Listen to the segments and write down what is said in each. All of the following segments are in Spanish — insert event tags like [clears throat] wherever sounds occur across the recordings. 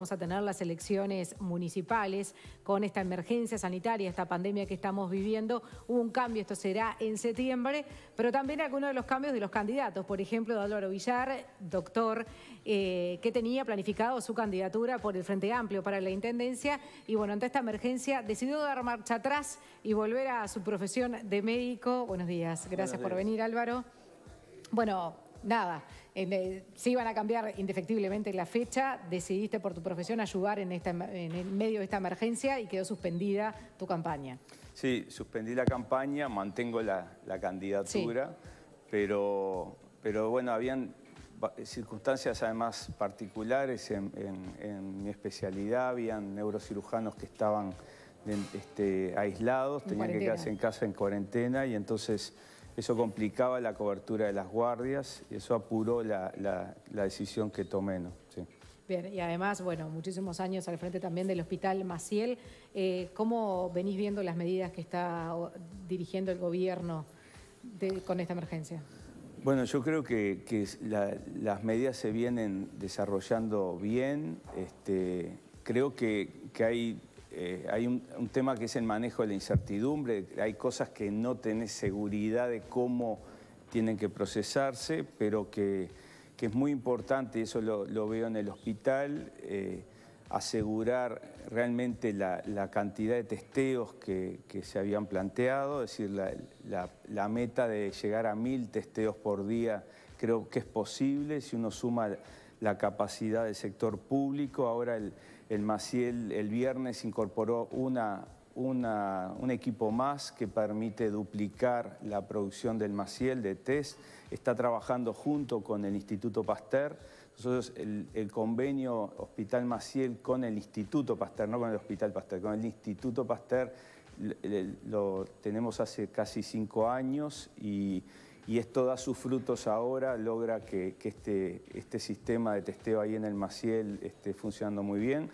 Vamos a tener las elecciones municipales con esta emergencia sanitaria, esta pandemia que estamos viviendo. Hubo un cambio, esto será en septiembre, pero también algunos de los cambios de los candidatos. Por ejemplo, Álvaro Villar, doctor, eh, que tenía planificado su candidatura por el Frente Amplio para la Intendencia y bueno, ante esta emergencia decidió dar marcha atrás y volver a su profesión de médico. Buenos días, gracias por venir Álvaro. Bueno, nada, eh, se iban a cambiar indefectiblemente la fecha, decidiste por tu profesión ayudar en, esta, medio de esta emergencia y quedó suspendida tu campaña. Sí, suspendí la campaña, mantengo la, candidatura, pero, pero bueno, habían circunstancias además particulares en, mi especialidad, habían neurocirujanos que estaban este, aislados, tenían que quedarse en casa en cuarentena y entonces eso complicaba la cobertura de las guardias y eso apuró la, decisión que tomé. Bien, y además, bueno, muchísimos años al frente también del Hospital Maciel. Eh, ¿Cómo venís viendo las medidas que está dirigiendo el gobierno con esta emergencia? Bueno, yo creo que, las medidas se vienen desarrollando bien. Este, creo que, que hay eh, hay un, tema que es el manejo de la incertidumbre, hay cosas que no tenés seguridad de cómo tienen que procesarse, pero que, es muy importante, y eso lo, veo en el hospital, eh, asegurar realmente la, cantidad de testeos que, se habían planteado, es decir, la, la, meta de llegar a mil testeos por día creo que es posible, si uno suma la capacidad del sector público, ahora el el Maciel el viernes incorporó una, una, un equipo más que permite duplicar la producción del Maciel de test. Está trabajando junto con el Instituto Pasteur. Nosotros el, convenio Hospital Maciel con el Instituto Pasteur, no con el Hospital Pasteur, con el Instituto Pasteur lo, lo tenemos hace casi cinco años y y esto da sus frutos ahora, logra que, este, este, sistema de testeo ahí en el Maciel esté funcionando muy bien.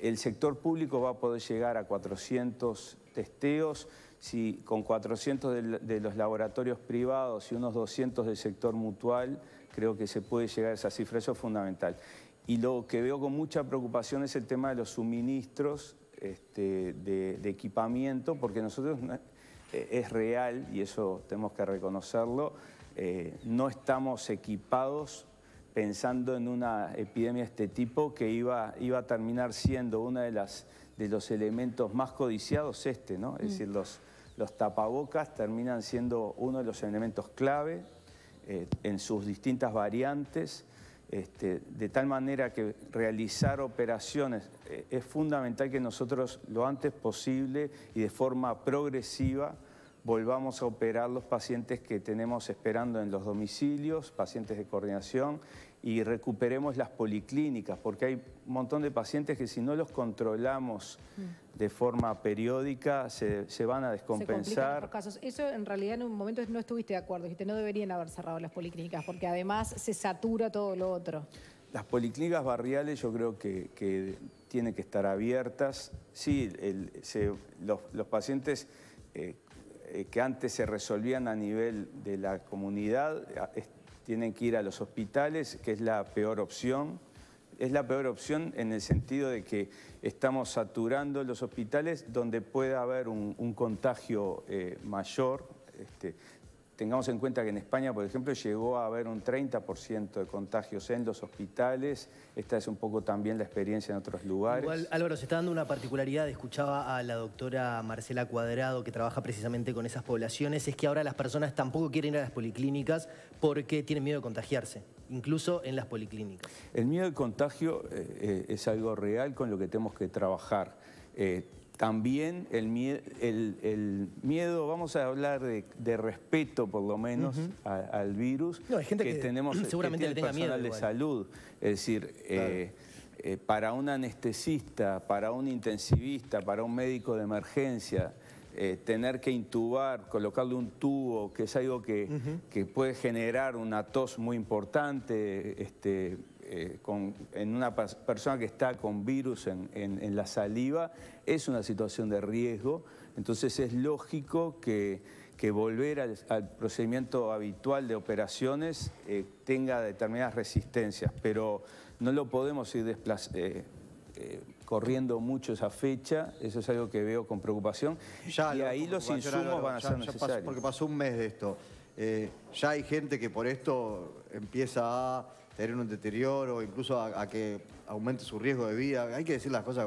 El sector público va a poder llegar a 400 testeos, si con 400 de, los laboratorios privados y unos 200 del sector mutual, creo que se puede llegar a esa cifra, eso es fundamental. Y lo que veo con mucha preocupación es el tema de los suministros este, de, de equipamiento, porque nosotros eh, es real y eso tenemos que reconocerlo. Eh, no estamos equipados pensando en una epidemia de este tipo que iba, iba a terminar siendo uno de, de los elementos más codiciados este, ¿no? Es mm. decir, los, los tapabocas terminan siendo uno de los elementos clave eh, en sus distintas variantes. Este, de tal manera que realizar operaciones eh, es fundamental que nosotros lo antes posible y de forma progresiva volvamos a operar los pacientes que tenemos esperando en los domicilios, pacientes de coordinación y recuperemos las policlínicas, porque hay un montón de pacientes que si no los controlamos mm. de forma periódica se, van a descompensar. Se casos. Eso en realidad en un momento no estuviste de acuerdo, dijiste no deberían haber cerrado las policlínicas, porque además se satura todo lo otro. Las policlínicas barriales yo creo que, que tienen que estar abiertas. Sí, los, pacientes... Eh, eh, que antes se resolvían a nivel de la comunidad tienen que ir a los hospitales, que es la peor opción. Es la peor opción en el sentido de que estamos saturando los hospitales donde pueda haber un, contagio eh, mayor. Este, Tengamos en cuenta que en España, por ejemplo, llegó a haber un 30% de contagios en los hospitales. Esta es un poco también la experiencia en otros lugares. Igual, Álvaro, se está dando una particularidad. Escuchaba a la doctora Marcela Cuadrado, que trabaja precisamente con esas poblaciones. Es que ahora las personas tampoco quieren ir a las policlínicas porque tienen miedo de contagiarse, incluso en las policlínicas. El miedo al contagio eh, eh, es algo real con lo que tenemos que trabajar. Eh, también el, miedo, vamos a hablar de, respeto por lo menos al virus, que, tenemos [clears throat] seguramente que personal de salud. Es decir, eh, eh, para un anestesista, para un intensivista, para un médico de emergencia, eh, tener que intubar, colocarle un tubo, que es algo que, que puede generar una tos muy importante, este, eh, en una persona que está con virus en, la saliva es una situación de riesgo, entonces es lógico que, volver al, procedimiento habitual de operaciones eh, tenga determinadas resistencias, pero no lo podemos ir eh, corriendo mucho esa fecha, eso es algo que veo con preocupación. y ahí los insumos van a ser necesarios. porque pasó un mes de esto. ya hay gente que por esto empieza a tener un deterioro, incluso a, que aumente su riesgo de vida. Hay que decir las cosas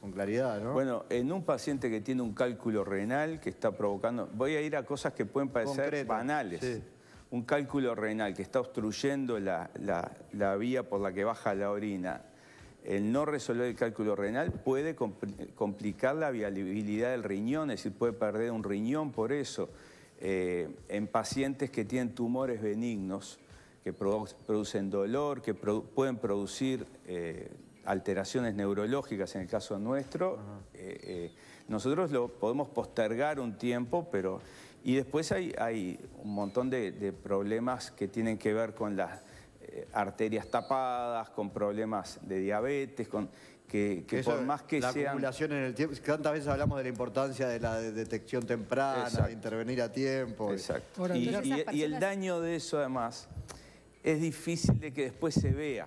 con, claridad, ¿no? Bueno, en un paciente que tiene un cálculo renal que está provocando... Voy a ir a cosas que pueden parecer banales. Un cálculo renal que está obstruyendo la, vía por la que baja la orina, el no resolver el cálculo renal puede complicar la viabilidad del riñón, es decir, puede perder un riñón por eso. Eh, en pacientes que tienen tumores benignos, que producen dolor, que pueden producir eh, alteraciones neurológicas en el caso nuestro. Eh, eh, nosotros lo podemos postergar un tiempo, pero... Y después hay, un montón de, problemas que tienen que ver con las arterias tapadas, con problemas de diabetes, con, que, que por más que la en el tiempo, tantas veces hablamos de la importancia de la detección temprana, de intervenir a tiempo. Exacto. y, el daño de eso además es difícil de que después se vea.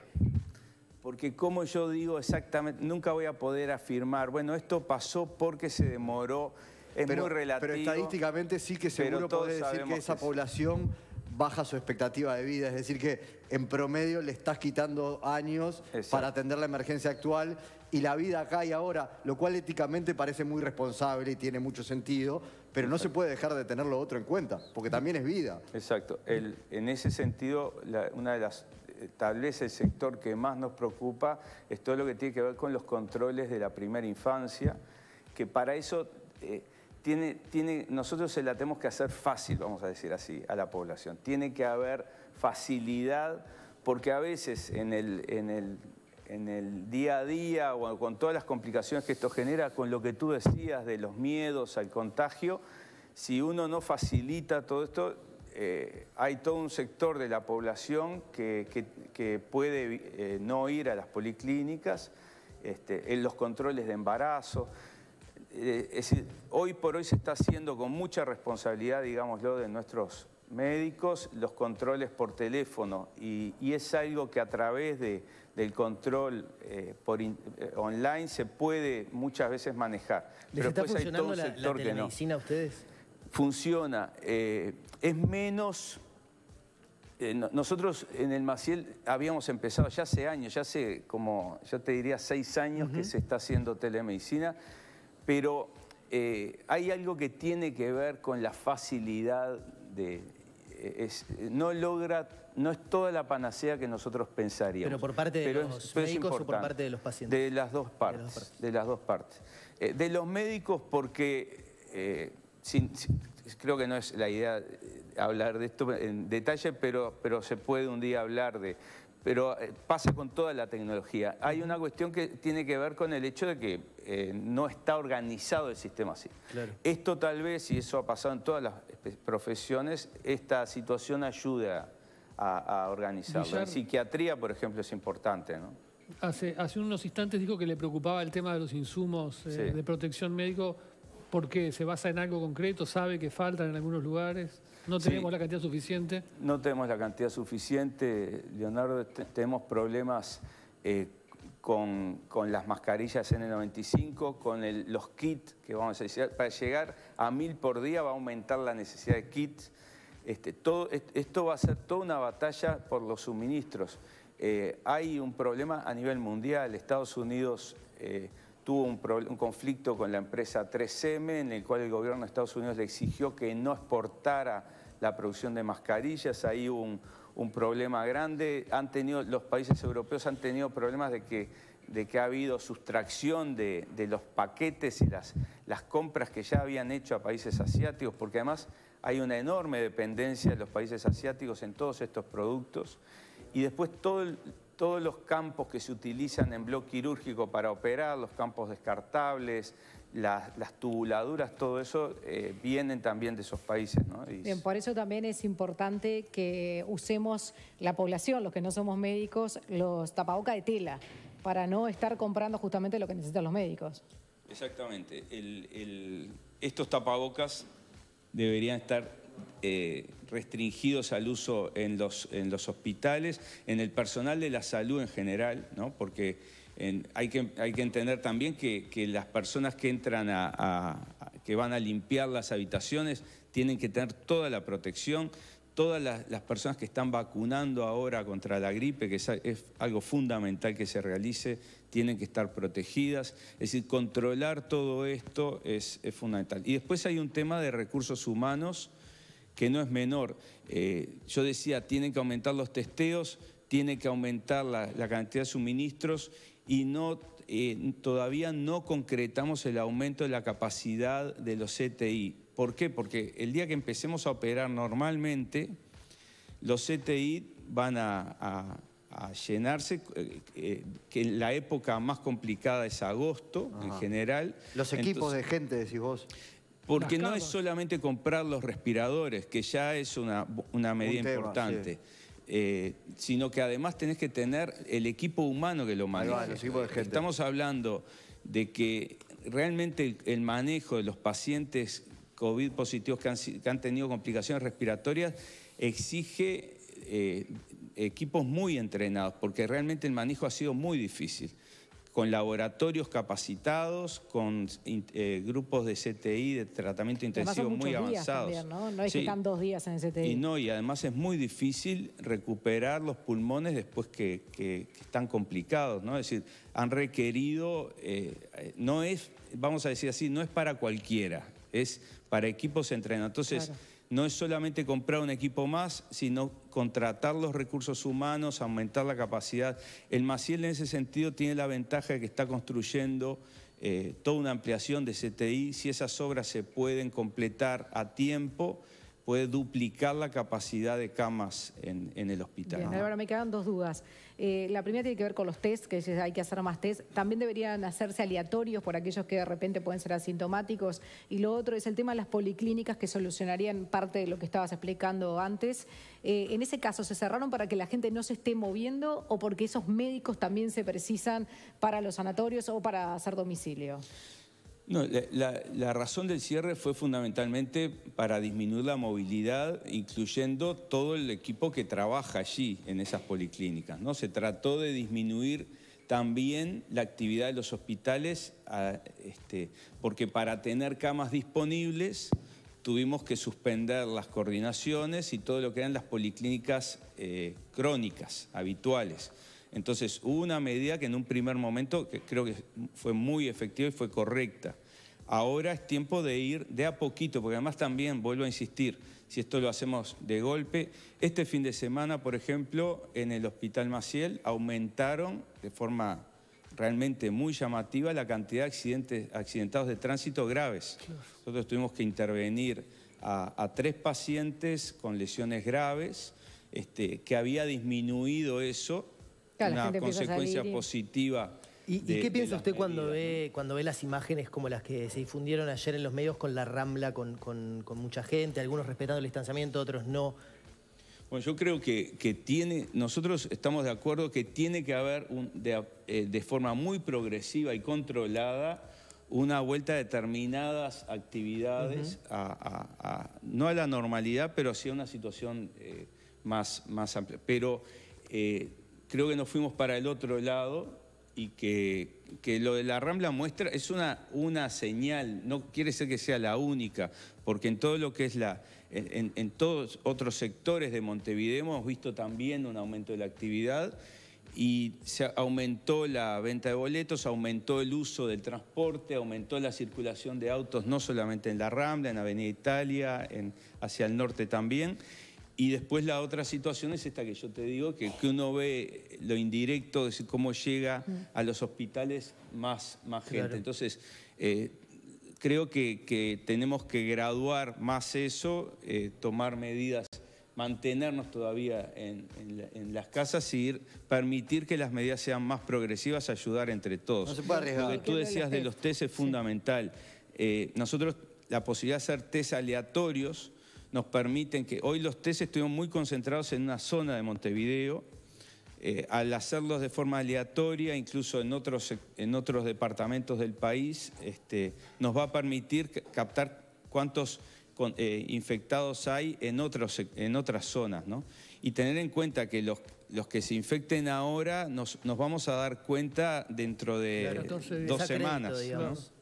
Porque como yo digo exactamente, nunca voy a poder afirmar, bueno, esto pasó porque se demoró, es pero, muy relativo. Pero estadísticamente sí que seguro podés decir que esa población baja su expectativa de vida, es decir que en promedio le estás quitando años para atender la emergencia actual y la vida acá y ahora, lo cual éticamente parece muy responsable y tiene mucho sentido, pero no se puede dejar de tener lo otro en cuenta, porque también es vida. Exacto. en ese sentido, una de las eh, tal vez el sector que más nos preocupa es todo lo que tiene que ver con los controles de la primera infancia, que para eso... Eh, nosotros se la tenemos que hacer fácil, vamos a decir así, a la población. Tiene que haber facilidad, porque a veces en el, día a día o con todas las complicaciones que esto genera, con lo que tú decías de los miedos al contagio, si uno no facilita todo esto, eh, hay todo un sector de la población que, puede eh, no ir a las policlínicas, este, en los controles de embarazo. Eh, es hoy por hoy se está haciendo con mucha responsabilidad, digámoslo, de nuestros médicos los controles por teléfono y, es algo que a través del control eh, por eh, online se puede muchas veces manejar. Pero está después la, telemedicina a ustedes? Funciona. es menos... nosotros en el Maciel habíamos empezado ya hace años, ya hace como, ya te diría seis años que se está haciendo telemedicina. Pero eh, hay algo que tiene que ver con la facilidad de... Eh, no logra, no es toda la panacea que nosotros pensaríamos. Pero por parte de los médicos o por parte de los pacientes. De las dos partes. De las dos partes. Eh, de, los médicos porque creo que no es la idea hablar de esto en detalle, pero se puede un día hablar de, pero eh, pasa con toda la tecnología. Hay una cuestión que tiene que ver con el hecho de que eh, no está organizado el sistema así. Esto tal vez, y eso ha pasado en todas las eh, profesiones, esta situación ayuda a, organizar. organizarlo. en psiquiatría, por ejemplo, es importante, ¿no? Hace, hace unos instantes dijo que le preocupaba el tema de los insumos de protección médico ¿Por qué? ¿Se basa en algo concreto? ¿Sabe que faltan en algunos lugares? ¿No tenemos la cantidad suficiente? No tenemos la cantidad suficiente, Leonardo. Tenemos problemas eh, con, las mascarillas N95, con los kits que vamos a necesitar. Para llegar a mil por día va a aumentar la necesidad de kits. Este, esto va a ser toda una batalla por los suministros. Eh, hay un problema a nivel mundial. Estados Unidos... Eh, tuvo un, conflicto con la empresa 3M, en el cual el gobierno de Estados Unidos le exigió que no exportara la producción de mascarillas, ahí hubo un, problema grande. Han tenido, los países europeos han tenido problemas de que, de que ha habido sustracción de, los paquetes y las, las compras que ya habían hecho a países asiáticos, porque además hay una enorme dependencia de los países asiáticos en todos estos productos. Y después todo el, todos los campos que se utilizan en bloque quirúrgico para operar, los campos descartables, las, tubuladuras, todo eso eh, vienen también de esos países. por eso también es importante que usemos la población, los que no somos médicos, los tapabocas de tela, para no estar comprando justamente lo que necesitan los médicos. Exactamente. estos tapabocas deberían estar eh, restringidos al uso en los, en los hospitales, en el personal de la salud en general, ¿no? porque hay, que, hay que entender también que, las personas que entran a, que van a limpiar las habitaciones tienen que tener toda la protección, todas las, personas que están vacunando ahora contra la gripe, que es, algo fundamental que se realice, tienen que estar protegidas. Es decir, controlar todo esto es fundamental. Y después hay un tema de recursos humanos que no es menor. Eh, yo decía, tienen que aumentar los testeos, tienen que aumentar la, cantidad de suministros y no, eh, todavía no concretamos el aumento de la capacidad de los CTI. ¿Por qué? Porque el día que empecemos a operar normalmente, los CTI van a, llenarse, eh, que la época más complicada es agosto en general. Los equipos de gente, decís vos. Porque no es solamente comprar los respiradores, que ya es una, medida importante. Eh, sino que además tenés que tener el equipo humano que lo maneja. Estamos hablando de que realmente el, manejo de los pacientes COVID positivos que han, tenido complicaciones respiratorias exige eh, equipos muy entrenados, porque realmente el manejo ha sido muy difícil con laboratorios capacitados, con eh, grupos de CTI, de tratamiento intensivo muy días avanzados. ¿no? es que están dos días en el CTI. Y no, y además es muy difícil recuperar los pulmones después que, están complicados, ¿no? Es decir, han requerido, eh, eh, no es, vamos a decir así, no es para cualquiera, es para equipos entrenados. Entonces no es solamente comprar un equipo más, sino contratar los recursos humanos, aumentar la capacidad. El Maciel en ese sentido tiene la ventaja de que está construyendo eh, toda una ampliación de CTI. Si esas obras se pueden completar a tiempo, puede duplicar la capacidad de camas en, el hospital. Ahora me quedan dos dudas. Eh, la primera tiene que ver con los test, que hay que hacer más test. También deberían hacerse aleatorios por aquellos que de repente pueden ser asintomáticos. Y lo otro es el tema de las policlínicas que solucionarían parte de lo que estabas explicando antes. Eh, en ese caso, ¿se cerraron para que la gente no se esté moviendo o porque esos médicos también se precisan para los sanatorios o para hacer domicilio? No, la, razón del cierre fue fundamentalmente para disminuir la movilidad, incluyendo todo el equipo que trabaja allí en esas policlínicas. Se trató de disminuir también la actividad de los hospitales, este, porque para tener camas disponibles tuvimos que suspender las coordinaciones y todo lo que eran las policlínicas eh, crónicas, habituales. Entonces hubo una medida que en un primer momento creo que fue muy efectiva y fue correcta. Ahora es tiempo de ir de a poquito, porque además también, vuelvo a insistir, si esto lo hacemos de golpe, este fin de semana, por ejemplo, en el Hospital Maciel aumentaron de forma realmente muy llamativa la cantidad de accidentes, accidentados de tránsito graves. Nosotros tuvimos que intervenir a, tres pacientes con lesiones graves, este, que había disminuido eso una consecuencia positiva. ¿Y, qué piensa usted cuando ve, cuando ve las imágenes como las que se difundieron ayer en los medios con la Rambla, con, mucha gente, algunos respetando el distanciamiento, otros no? Bueno, yo creo que, que, tiene, nosotros estamos de acuerdo que tiene que haber un, de, eh, forma muy progresiva y controlada una vuelta a determinadas actividades, a, no a la normalidad, pero sí una situación eh, más, más amplia. Pero eh, creo que nos fuimos para el otro lado y que, lo de la Rambla muestra, es una, señal, no quiere ser que sea la única, porque en todo lo que es la, en, todos otros sectores de Montevideo hemos visto también un aumento de la actividad y se aumentó la venta de boletos, aumentó el uso del transporte, aumentó la circulación de autos, no solamente en la Rambla, en Avenida Italia, en, hacia el norte también. Y después la otra situación es esta que yo te digo, que, uno ve lo indirecto, es decir, cómo llega a los hospitales más, más gente. Entonces, eh, creo que, tenemos que graduar más eso, eh, tomar medidas, mantenernos todavía en, las casas y permitir que las medidas sean más progresivas, ayudar entre todos. Lo que tú decías de los test es fundamental. Eh, nosotros, la posibilidad de hacer test aleatorios nos permiten que hoy los test estuvieron muy concentrados en una zona de Montevideo. Eh, al hacerlos de forma aleatoria, incluso en otros, en otros departamentos del país, este, nos va a permitir captar cuántos eh, infectados hay en, otros, en otras zonas. ¿no? Y tener en cuenta que los, los que se infecten ahora nos, nos vamos a dar cuenta dentro de dos semanas.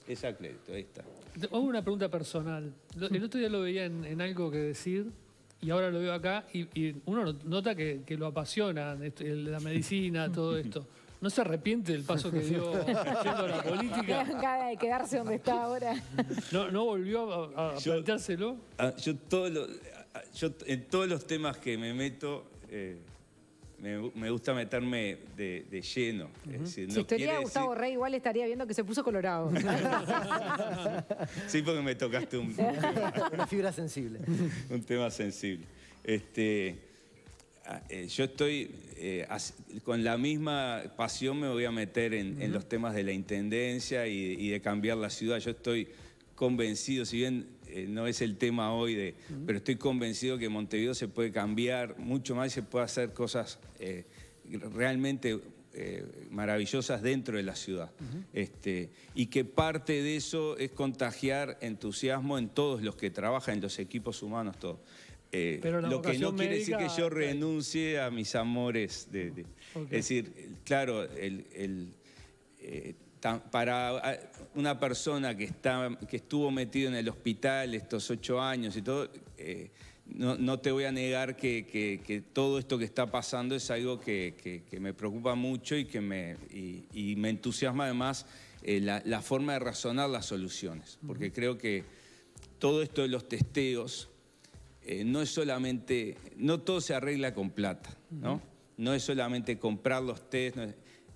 Es ahí está. Hago una pregunta personal. El otro día lo veía en, algo que decir y ahora lo veo acá y, uno nota que, lo apasiona este, la medicina, todo [laughs] esto. ¿No se arrepiente del paso que dio [laughs] la política? Cada de quedarse donde está ahora. ¿No, volvió a, yo, planteárselo? Ah, yo, todo en todos los temas que me meto... Eh, me, gusta meterme de, lleno. si Gustavo Rey, igual estaría viendo que se puso colorado. [laughs] sí, porque me tocaste un, [laughs] Una fibra sensible. un tema sensible. Este, ah, eh, yo estoy eh, con la misma pasión me voy a meter en, los temas de la intendencia y, de cambiar la ciudad. Yo estoy convencido, si bien eh, no es el tema hoy, de, pero estoy convencido que Montevideo se puede cambiar mucho más y se puede hacer cosas eh, realmente eh, maravillosas dentro de la ciudad. este, y que parte de eso es contagiar entusiasmo en todos los que trabajan, en los equipos humanos, todo. Pero lo que no quiere decir que yo renuncie a mis amores. De, Es decir, claro, el, para una persona que, está, que estuvo metido en el hospital estos ocho años y todo, eh, no, te voy a negar que, todo esto que está pasando es algo que, me preocupa mucho y que me, me entusiasma además eh, la, forma de razonar las soluciones, porque creo que todo esto de los testeos eh, no es solamente, no todo se arregla con plata, ¿no? No es solamente comprar los test,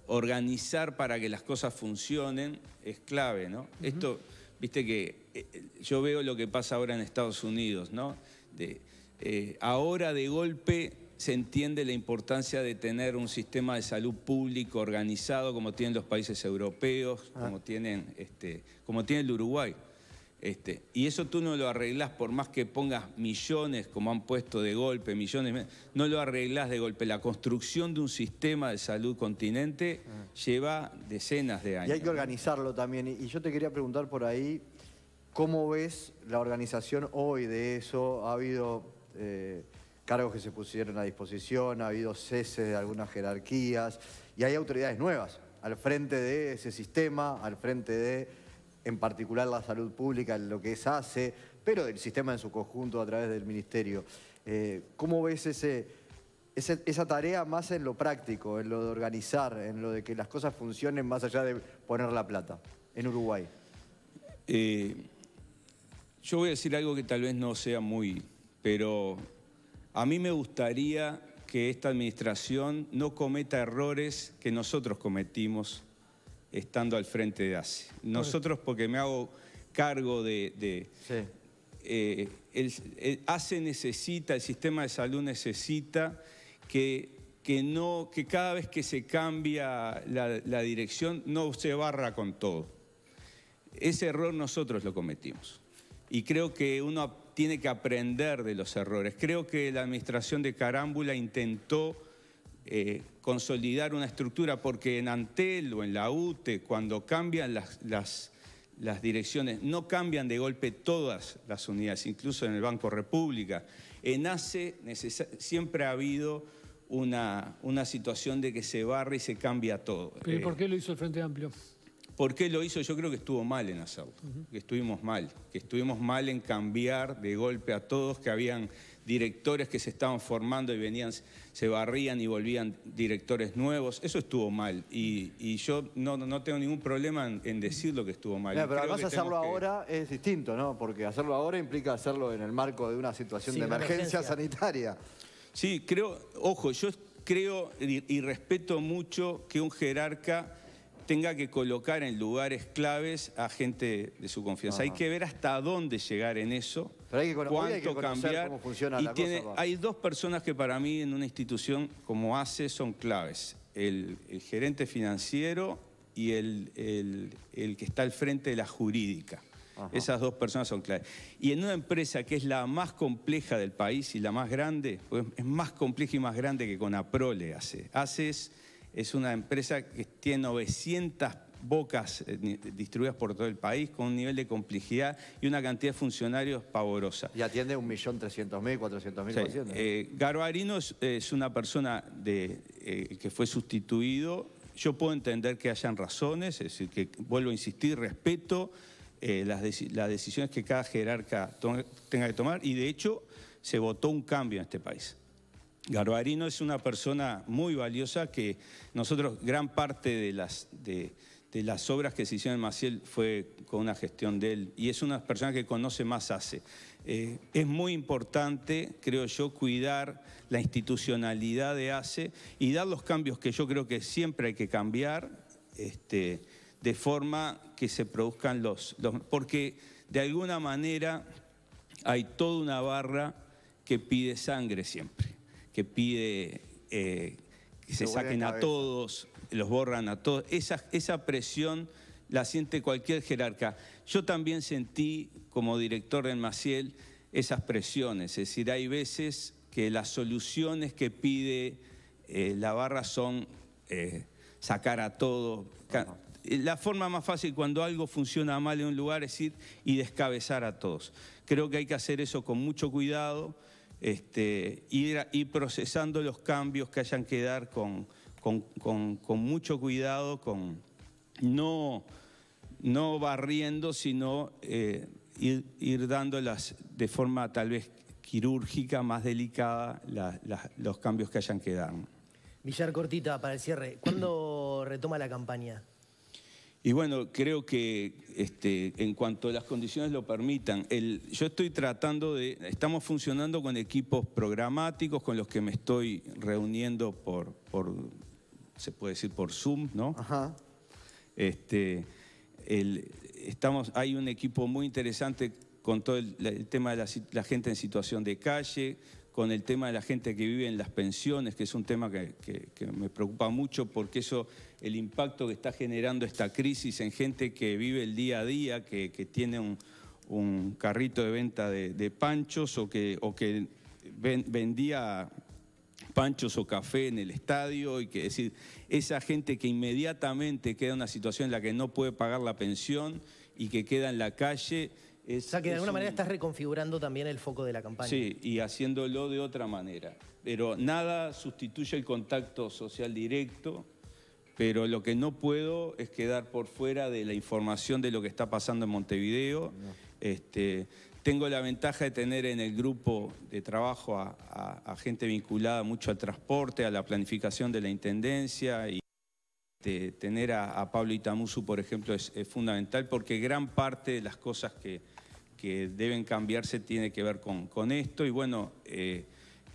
organizar para que las cosas funcionen es clave, ¿no? Esto, viste que eh, yo veo lo que pasa ahora en Estados Unidos, ¿no? Eh, ahora de golpe se entiende la importancia de tener un sistema de salud público organizado como tienen los países europeos, ah. como, tienen, este, como tiene el Uruguay. Este, y eso tú no lo arreglás por más que pongas millones, como han puesto de golpe, millones, no lo arreglás de golpe. La construcción de un sistema de salud continente ah. lleva decenas de años. Y hay que organizarlo también. Y yo te quería preguntar por ahí, ¿cómo ves la organización hoy de eso? Ha habido eh, cargos que se pusieron a disposición, ha habido cese de algunas jerarquías y hay autoridades nuevas al frente de ese sistema, al frente de en particular la salud pública, en lo que es ACE, pero el sistema en su conjunto a través del ministerio. Eh, ¿Cómo ves ese, esa tarea más en lo práctico, en lo de organizar, en lo de que las cosas funcionen más allá de poner la plata en Uruguay? Eh, yo voy a decir algo que tal vez no sea muy, pero a mí me gustaría que esta administración no cometa errores que nosotros cometimos estando al frente de ACE. Nosotros, porque me hago cargo de... Eh, ACE necesita, el sistema de salud necesita que que, no, que cada vez que se cambia la, dirección no se barra con todo. Ese error nosotros lo cometimos. Y creo que uno tiene que aprender de los errores. Creo que la administración de Carámbula intentó eh, consolidar una estructura, porque en Antel o en la UTE, cuando cambian las, las, las direcciones, no cambian de golpe todas las unidades, incluso en el Banco República. En ACE siempre ha habido una, una situación de que se barre y se cambia todo. ¿Pero por eh, qué lo hizo el Frente Amplio? ¿Por qué lo hizo? Yo creo que estuvo mal en hacerlo, que estuvimos mal, que estuvimos mal en cambiar de golpe a todos, que habían directores que se estaban formando y venían, se barrían y volvían directores nuevos. Eso estuvo mal. Y, yo no, no, tengo ningún problema en, decir lo que estuvo mal. pero además hacerlo ahora es distinto, ¿no? Porque hacerlo ahora implica hacerlo en el marco de una situación de emergencia, sanitaria. Sí, creo, ojo, yo creo y respeto mucho que un jerarca tenga que colocar en lugares claves a gente de su confianza. Hay que ver hasta dónde llegar en eso, cuánto cambiar. y tiene, hay dos personas que para mí en una institución como ACE son claves. El, gerente financiero y el, el, que está al frente de la jurídica. Esas dos personas son claves. Y en una empresa que es la más compleja del país y la más grande, pues, es más compleja y más grande que con APROLE, le hace. ACE es es una empresa que tiene 900 bocas eh, distribuidas por todo el país, con un nivel de complejidad y una cantidad de funcionarios pavorosa. Y atiende 1.300.000, 400.000 sí. pacientes. Eh, Garbarino es, una persona de, eh, que fue sustituido. Yo puedo entender que hayan razones, es decir, que vuelvo a insistir, respeto eh, las, decisiones que cada jerarca tenga que tomar y de hecho se votó un cambio en este país. Garbarino es una persona muy valiosa que nosotros, gran parte de las, obras que se hicieron en Maciel fue con una gestión de él y es una persona que conoce más hace. Eh, es muy importante, creo yo, cuidar la institucionalidad de ACE y dar los cambios que yo creo que siempre hay que cambiar este, de forma que se produzcan los... Porque de alguna manera hay toda una barra que pide sangre siempre que pide eh, que se saquen a todos, los borran a todos. Esa, presión la siente cualquier jerarca. Yo también sentí como director del Maciel esas presiones, es decir, hay veces que las soluciones que pide eh, la barra son eh, sacar a todos. La forma más fácil cuando algo funciona mal en un lugar es ir y descabezar a todos. Creo que hay que hacer eso con mucho cuidado. Este, ir, procesando los cambios que hayan que dar con, mucho cuidado, con no, barriendo, sino eh, ir, ir, dándolas de forma tal vez quirúrgica, más delicada, los cambios que hayan quedado. dar. Villar Cortita, para el cierre, ¿cuándo [clears throat] retoma la campaña? Y bueno, creo que este, en cuanto las condiciones lo permitan, yo estoy tratando de, estamos funcionando con equipos programáticos con los que me estoy reuniendo por, se puede decir por Zoom, ¿no? Ajá. Este, estamos, hay un equipo muy interesante con todo el, tema de la gente en situación de calle, con el tema de la gente que vive en las pensiones, que es un tema que, me preocupa mucho porque eso, el impacto que está generando esta crisis en gente que vive el día a día, que, tiene un, carrito de venta de, panchos o que, vendía panchos o café en el estadio y que es decir, esa gente que inmediatamente queda en una situación en la que no puede pagar la pensión y que queda en la calle o sea, que de alguna manera estás reconfigurando también el foco de la campaña. Sí, y haciéndolo de otra manera. Pero nada sustituye el contacto social directo, pero lo que no puedo es quedar por fuera de la información de lo que está pasando en Montevideo. Este, tengo la ventaja de tener en el grupo de trabajo a, gente vinculada mucho al transporte, a la planificación de la Intendencia y tener a, Pablo Itamusu, por ejemplo, es fundamental porque gran parte de las cosas que, que deben cambiarse tiene que ver con, con esto y bueno, eh,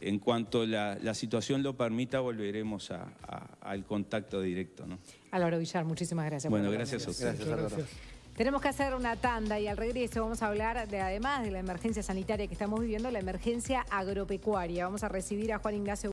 en cuanto la, situación lo permita volveremos al contacto directo. ¿no? Álvaro Villar, muchísimas gracias. Bueno, gracias a ustedes. Tenemos que hacer una tanda y al regreso vamos a hablar de además de la emergencia sanitaria que estamos viviendo, la emergencia agropecuaria. Vamos a recibir a Juan Ignacio